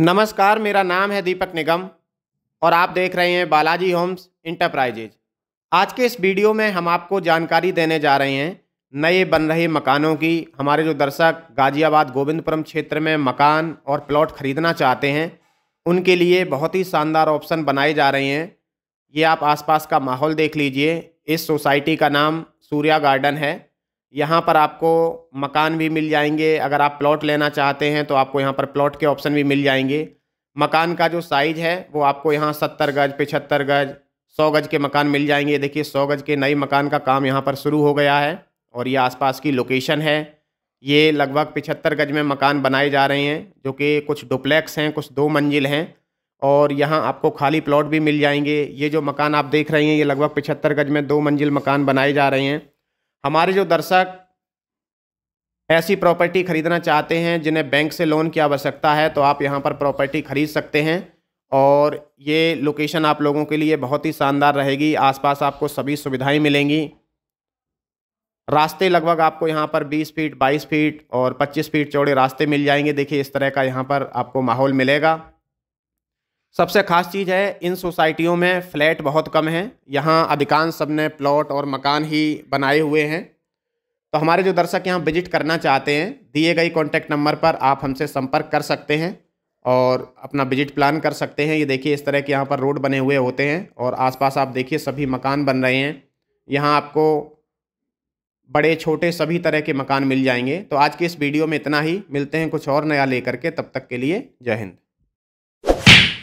नमस्कार मेरा नाम है दीपक निगम और आप देख रहे हैं बालाजी होम्स इंटरप्राइजेज आज के इस वीडियो में हम आपको जानकारी देने जा रहे हैं नए बन रहे मकानों की हमारे जो दर्शक गाजियाबाद गोविंदपुरम क्षेत्र में मकान और प्लॉट खरीदना चाहते हैं उनके लिए बहुत ही शानदार ऑप्शन बनाए जा रहे हैं ये आप आसपास का माहौल देख लीजिए इस सोसाइटी का नाम सूर्या गार्डन है यहाँ पर आपको मकान भी मिल जाएंगे अगर आप प्लॉट लेना चाहते हैं तो आपको यहाँ पर प्लॉट के ऑप्शन भी मिल जाएंगे मकान का जो साइज़ है वो आपको यहाँ सत्तर गज पिछहत्तर गज सौ गज के मकान मिल जाएंगे देखिए सौ गज के नए मकान का काम यहाँ पर शुरू हो गया है और ये आसपास की लोकेशन है ये लगभग पिछहत्तर गज में मकान बनाए जा रहे हैं जो कि कुछ डुप्लेक्स हैं कुछ दो मंजिल हैं और यहाँ आपको खाली प्लॉट भी मिल जाएंगे ये जो मकान आप देख रहे हैं ये लगभग पिछहत्तर गज में दो मंजिल मकान बनाए जा रहे हैं हमारे जो दर्शक ऐसी प्रॉपर्टी खरीदना चाहते हैं जिन्हें बैंक से लोन की आवश्यकता है तो आप यहाँ पर प्रॉपर्टी खरीद सकते हैं और ये लोकेशन आप लोगों के लिए बहुत ही शानदार रहेगी आसपास आपको सभी सुविधाएं मिलेंगी रास्ते लगभग आपको यहाँ पर 20 फीट 22 फीट और 25 फीट चौड़े रास्ते मिल जाएंगे देखिए इस तरह का यहाँ पर आपको माहौल मिलेगा सबसे खास चीज़ है इन सोसाइटियों में फ्लैट बहुत कम हैं यहाँ अधिकांश सब ने प्लॉट और मकान ही बनाए हुए हैं तो हमारे जो दर्शक यहाँ विजिट करना चाहते हैं दिए गए कॉन्टैक्ट नंबर पर आप हमसे संपर्क कर सकते हैं और अपना विजिट प्लान कर सकते हैं ये देखिए इस तरह के यहाँ पर रोड बने हुए होते हैं और आसपास आप देखिए सभी मकान बन रहे हैं यहाँ आपको बड़े छोटे सभी तरह के मकान मिल जाएंगे तो आज के इस वीडियो में इतना ही मिलते हैं कुछ और नया लेकर के तब तक के लिए जय हिंद